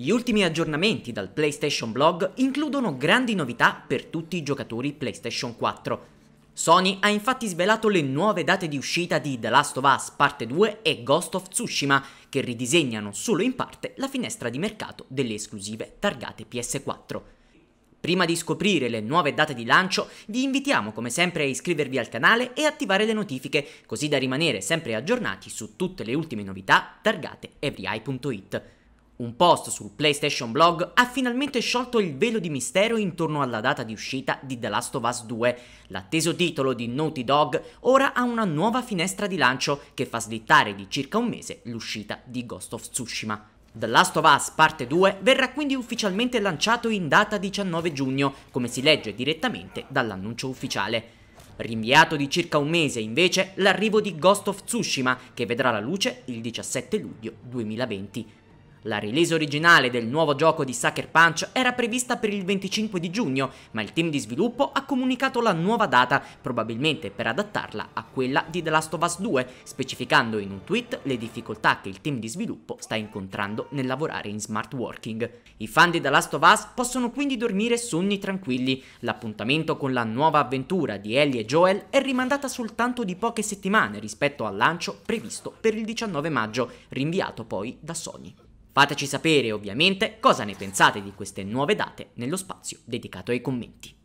Gli ultimi aggiornamenti dal PlayStation Blog includono grandi novità per tutti i giocatori PlayStation 4. Sony ha infatti svelato le nuove date di uscita di The Last of Us Parte 2 e Ghost of Tsushima, che ridisegnano solo in parte la finestra di mercato delle esclusive targate PS4. Prima di scoprire le nuove date di lancio, vi invitiamo come sempre a iscrivervi al canale e attivare le notifiche, così da rimanere sempre aggiornati su tutte le ultime novità targate everyeye.it. Un post sul PlayStation Blog ha finalmente sciolto il velo di mistero intorno alla data di uscita di The Last of Us 2. L'atteso titolo di Naughty Dog ora ha una nuova finestra di lancio che fa slittare di circa un mese l'uscita di Ghost of Tsushima. The Last of Us Parte 2 verrà quindi ufficialmente lanciato in data 19 giugno, come si legge direttamente dall'annuncio ufficiale. Rinviato di circa un mese invece l'arrivo di Ghost of Tsushima, che vedrà la luce il 17 luglio 2020. La release originale del nuovo gioco di Sucker Punch era prevista per il 25 di giugno, ma il team di sviluppo ha comunicato la nuova data, probabilmente per adattarla a quella di The Last of Us 2, specificando in un tweet le difficoltà che il team di sviluppo sta incontrando nel lavorare in smart working. I fan di The Last of Us possono quindi dormire sonni tranquilli. L'appuntamento con la nuova avventura di Ellie e Joel è rimandata soltanto di poche settimane rispetto al lancio previsto per il 19 maggio, rinviato poi da Sony. Fateci sapere ovviamente cosa ne pensate di queste nuove date nello spazio dedicato ai commenti.